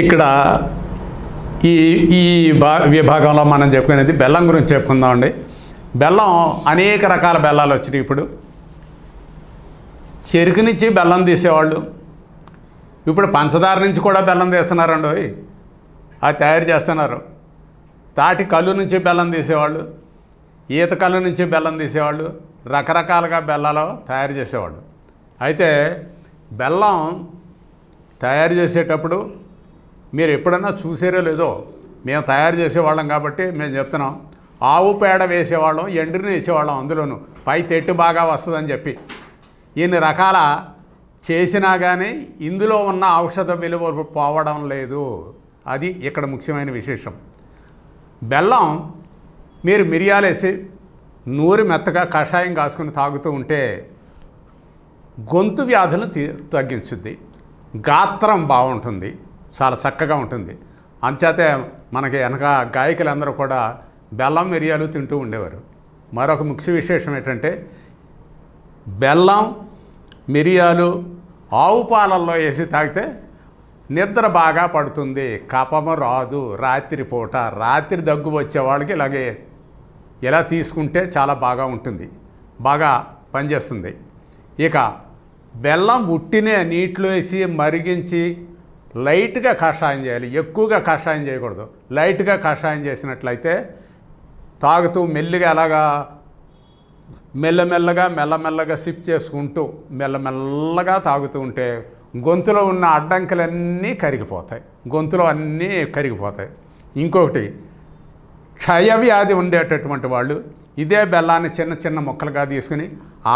ఇక్కడ ఈ ఈ భా విభాగంలో మనం చెప్పుకునేది బెల్లం గురించి చెప్పుకుందామండి బెల్లం అనేక రకాల బెల్లాలు వచ్చినాయి ఇప్పుడు చెరుకు నుంచి బెల్లం తీసేవాళ్ళు ఇప్పుడు పంచదార నుంచి కూడా బెల్లం తీస్తున్నారండి అది తయారు చేస్తున్నారు తాటి కళ్ళు నుంచి బెల్లం తీసేవాళ్ళు ఈత కళ్ళు నుంచి బెల్లం తీసేవాళ్ళు రకరకాలుగా బెల్లాలు తయారు చేసేవాళ్ళు అయితే బెల్లం తయారు చేసేటప్పుడు మీరు ఎప్పుడన్నా చూసారో లేదో మేము తయారు చేసేవాళ్ళం కాబట్టి మేము చెప్తున్నాం ఆవు పేడ వేసేవాళ్ళం ఎండ్రిని వేసేవాళ్ళం అందులోను పై తెట్టు బాగా వస్తుందని చెప్పి ఇన్ని రకాల చేసినా కానీ ఇందులో ఉన్న ఔషధ విలువ పోవడం లేదు అది ఇక్కడ ముఖ్యమైన విశేషం బెల్లం మీరు మిరియాలు వేసి మెత్తగా కషాయం కాసుకుని తాగుతూ ఉంటే గొంతు వ్యాధులను తగ్గించుద్ది గాత్రం బాగుంటుంది చాలా చక్కగా ఉంటుంది అంచేతే మనకి వెనక గాయకులందరూ కూడా బెల్లం మిరియాలు తింటూ ఉండేవారు మరొక ముఖ్య విశేషం ఏంటంటే బెల్లం మిరియాలు ఆవు పాలల్లో వేసి తాగితే నిద్ర బాగా పడుతుంది కపము రాదు రాత్రి పూట రాత్రి దగ్గు వచ్చే వాళ్ళకి ఇలాగే ఇలా తీసుకుంటే చాలా బాగా ఉంటుంది బాగా పనిచేస్తుంది ఇక బెల్లం ఉట్టినే నీటిలో వేసి మరిగించి లైట్గా కషాయం చేయాలి ఎక్కువగా కషాయం చేయకూడదు లైట్గా కషాయం చేసినట్లయితే తాగుతూ మెల్లిగా ఎలాగా మెల్లమెల్లగా మెల్లమెల్లగా సిప్ చేసుకుంటూ మెల్లమెల్లగా తాగుతూ ఉంటే గొంతులో ఉన్న అడ్డంకులన్నీ కరిగిపోతాయి గొంతులో అన్నీ కరిగిపోతాయి ఇంకొకటి క్షయవ్యాధి ఉండేటటువంటి వాళ్ళు ఇదే బెల్లాన్ని చిన్న చిన్న ముక్కలుగా తీసుకుని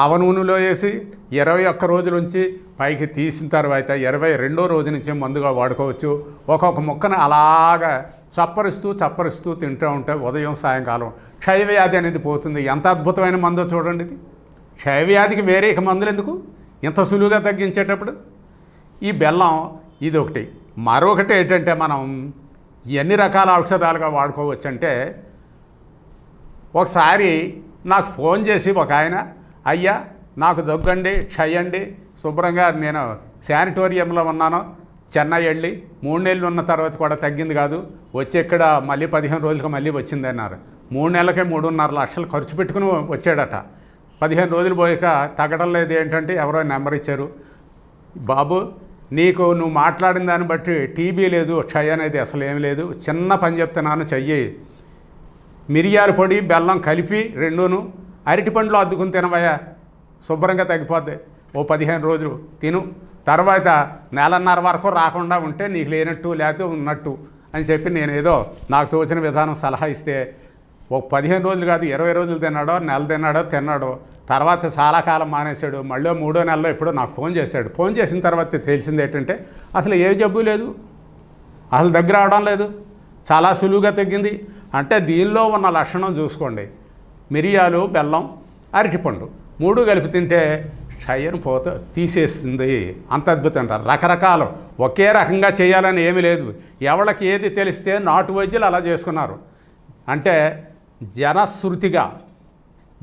ఆవ నూనెలో వేసి ఇరవై ఒక్క రోజుల నుంచి పైకి తీసిన తర్వాత ఇరవై రెండో రోజు నుంచి మందుగా వాడుకోవచ్చు ఒక్కొక్క ముక్కను అలాగా చప్పరిస్తూ చప్పరిస్తూ తింటూ ఉంటే ఉదయం సాయంకాలం క్షయవ్యాధి అనేది పోతుంది ఎంత అద్భుతమైన మందో చూడండి ఇది క్షయవ్యాధికి వేరే ఇక మందులు ఎందుకు ఇంత సులువుగా తగ్గించేటప్పుడు ఈ బెల్లం ఇది ఒకటి మరొకటి ఏంటంటే మనం ఎన్ని రకాల ఔషధాలుగా వాడుకోవచ్చు అంటే ఒకసారి నాకు ఫోన్ చేసి ఒక ఆయన అయ్యా నాకు దగ్గండి క్షయండి శుభ్రంగా నేను శానిటోరియంలో ఉన్నాను చెన్నై వెళ్ళి మూడు నెలలు ఉన్న తర్వాత కూడా తగ్గింది కాదు వచ్చి ఇక్కడ మళ్ళీ పదిహేను రోజులకు మళ్ళీ వచ్చింది అన్నారు మూడు నెలలకే మూడున్నర లక్షలు ఖర్చు పెట్టుకుని వచ్చాడట పదిహేను రోజులు పోయాక తగ్గడం లేదు ఏంటంటే ఎవరో నెంబర్ ఇచ్చారు బాబు నీకు నువ్వు మాట్లాడిన దాన్ని బట్టి టీబీ లేదు క్షయ అనేది అసలు ఏం లేదు చిన్న పని చెప్తున్నాను చెయ్యి మిరియాల పొడి బెల్లం కలిపి రెండును అరటి పండ్లు అద్దుకుని తినవయ్యా శుభ్రంగా తగ్గిపోద్ది ఓ పదిహేను రోజులు తిను తర్వాత నెలన్నర వరకు రాకుండా ఉంటే నీకు లేనట్టు లేకపోతే ఉన్నట్టు అని చెప్పి నేను ఏదో నాకు తోచిన విధానం సలహా ఇస్తే ఒక పదిహేను రోజులు కాదు ఇరవై రోజులు తిన్నాడో నెల తిన్నాడో తిన్నాడో తర్వాత చాలా కాలం మానేశాడు మళ్ళీ మూడో నెలలో ఎప్పుడో నాకు ఫోన్ చేశాడు ఫోన్ చేసిన తర్వాత తెలిసింది ఏంటంటే అసలు ఏ జబ్బు లేదు అసలు దగ్గర అవడం లేదు చాలా సులువుగా తగ్గింది అంటే దీనిలో ఉన్న లక్షణం చూసుకోండి మిరియాలు బెల్లం అరటిపండు మూడు కలిపి తింటే క్షయం పోత తీసేస్తుంది అంత అద్భుతం రకరకాలు ఒకే రకంగా చేయాలని ఏమీ లేదు ఎవరికి ఏది తెలిస్తే నాటు వైద్యులు అలా చేసుకున్నారు అంటే జనశ్రుతిగా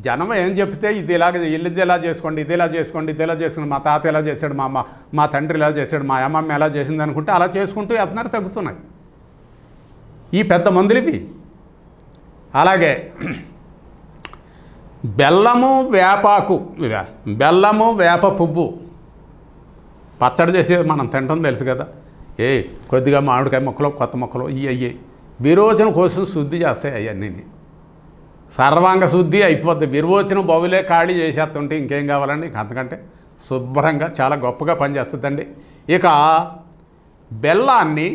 జనం ఏం చెప్తే ఇది ఇలాగ ఇల్లుది ఇలా చేసుకోండి ఇది ఇలా చేసుకోండి ఇది ఇలా చేసుకోండి మా తాత ఇలా చేశాడు మా అమ్మ మా తండ్రి ఇలా చేశాడు మా అమ్మమ్మ ఎలా చేసింది అనుకుంటే అలా చేసుకుంటూ ఎత్తనారు తగ్గుతున్నాయి ఈ పెద్ద మందులు అలాగే బెల్లము వేపాకు బెల్లము వేప పువ్వు పచ్చడి చేసి మనం తింటాం తెలుసు కదా ఏ కొద్దిగా మామిడికాయ మొక్కలు కొత్త మొక్కలు ఇవి అయ్యి విరోచన కోసం శుద్ధి చేస్తాయి అవన్నీ సర్వాంగ శుద్ధి అయిపోద్ది విరోచన బవులే ఖాళీ చేసేస్తుంటే ఇంకేం కావాలండి అంతకంటే శుభ్రంగా చాలా గొప్పగా పనిచేస్తుందండి ఇక బెల్లాన్ని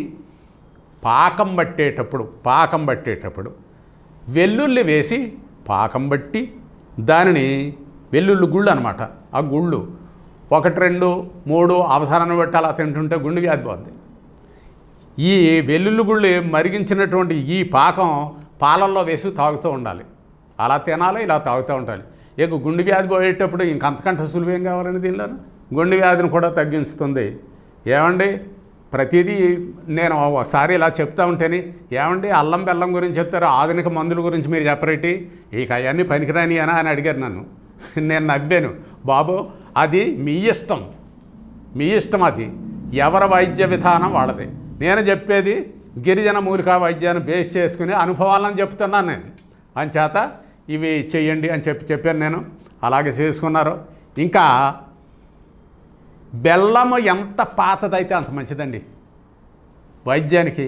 పాకం పట్టేటప్పుడు పాకం పట్టేటప్పుడు వెల్లుల్లి వేసి పాకం బట్టి దానిని వెల్లుల్లి గుళ్ళు అనమాట ఆ గుళ్ళు ఒకటి రెండు మూడు అవసరాన్ని బట్టి అలా తింటుంటే గుండె వ్యాధి పోతుంది ఈ వెల్లుల్లి గుళ్ళు మరిగించినటువంటి ఈ పాకం పాలల్లో వేసి తాగుతూ ఉండాలి అలా తినాలి ఇలా తాగుతూ ఉండాలి ఇక గుండె వ్యాధి పోయేటప్పుడు ఇంకంతకంటే సులువేం కావాలని దీనిలో గుండె వ్యాధిని కూడా తగ్గించుతుంది ఏమండి ప్రతిదీ నేను ఒకసారి ఇలా చెప్తా ఉంటేనే ఏమండి అల్లం బెల్లం గురించి చెప్తారు ఆధునిక మందుల గురించి మీరు చెప్పరేటి ఇక అవన్నీ పనికిరాని అని అని అడిగారు నన్ను నేను నవ్వాను బాబు అది మీ ఇష్టం మీ ఇష్టం అది ఎవరి వైద్య విధానం వాళ్ళది నేను చెప్పేది గిరిజన మూలికా వైద్యాన్ని బేస్ చేసుకుని అనుభవాలను చెప్తున్నాను నేను చేత ఇవి చేయండి అని చెప్పి చెప్పాను నేను అలాగే చేసుకున్నారు ఇంకా బెల్లము ఎంత పాతదైతే అంత మంచిదండి వైద్యానికి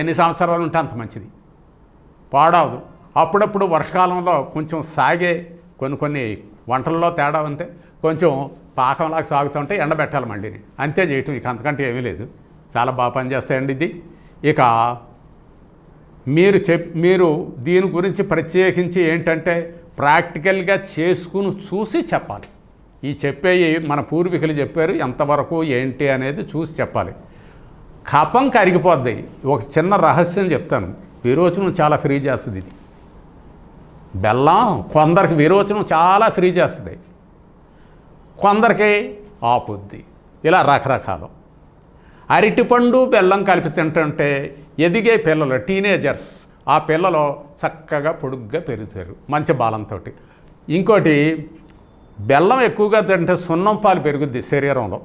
ఎన్ని సంవత్సరాలు ఉంటే అంత మంచిది పాడవదు అప్పుడప్పుడు వర్షకాలంలో కొంచెం సాగే కొన్ని కొన్ని వంటల్లో తేడా ఉంటే కొంచెం పాకంలాగా సాగుతుంటే ఎండబెట్టాలి మళ్ళీ అంతే చేయటం ఇక అంతకంటే ఏమీ లేదు చాలా బాగా పనిచేస్తాయండి ఇది ఇక మీరు చెప్ మీరు దీని గురించి ప్రత్యేకించి ఏంటంటే ప్రాక్టికల్గా చేసుకుని చూసి చెప్పాలి ఈ చెప్పేవి మన పూర్వీకులు చెప్పారు ఎంతవరకు ఏంటి అనేది చూసి చెప్పాలి కపం కరిగిపోద్ది ఒక చిన్న రహస్యం చెప్తాను విరోచనం చాలా ఫ్రీ చేస్తుంది ఇది బెల్లం కొందరికి విరోచనం చాలా ఫ్రీ చేస్తుంది కొందరికి ఆపుద్ది ఇలా రకరకాలు అరటిపండు బెల్లం కలిపి తింటుంటే ఎదిగే పిల్లలు టీనేజర్స్ ఆ పిల్లలు చక్కగా పొడుగ్గా పెరుగుతారు మంచి బాలంతో ఇంకోటి బెల్లం ఎక్కువగా తింటే సున్నం పాలు పెరుగుద్ది శరీరంలో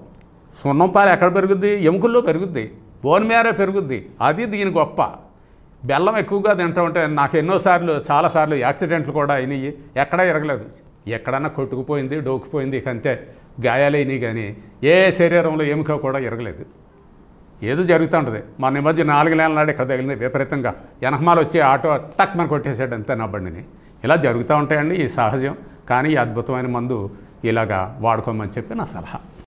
సున్నం పాలు ఎక్కడ పెరుగుద్ది ఎముకల్లో పెరుగుద్ది బోన్ మేర పెరుగుద్ది అది దీని గొప్ప బెల్లం ఎక్కువగా తింటూ ఉంటే నాకు ఎన్నోసార్లు చాలాసార్లు యాక్సిడెంట్లు కూడా అయినాయి ఎక్కడా ఎరగలేదు ఎక్కడన్నా కొట్టుకుపోయింది డోకిపోయింది అంతే గాయాలైనవి కానీ ఏ శరీరంలో ఎముక కూడా ఎరగలేదు ఏదో జరుగుతూ ఉంటుంది మన మధ్య నాలుగు నెలల నాడు ఇక్కడ తగిలింది విపరీతంగా వెనకమాలు వచ్చి ఆటో టక్ మన కొట్టేసాడు అంతే నా బండిని ఇలా జరుగుతూ ఉంటాయండి ఈ సహజం కానీ అద్భుతమైన మందు ఇలాగా వాడుకోమని చెప్పి నా సలహా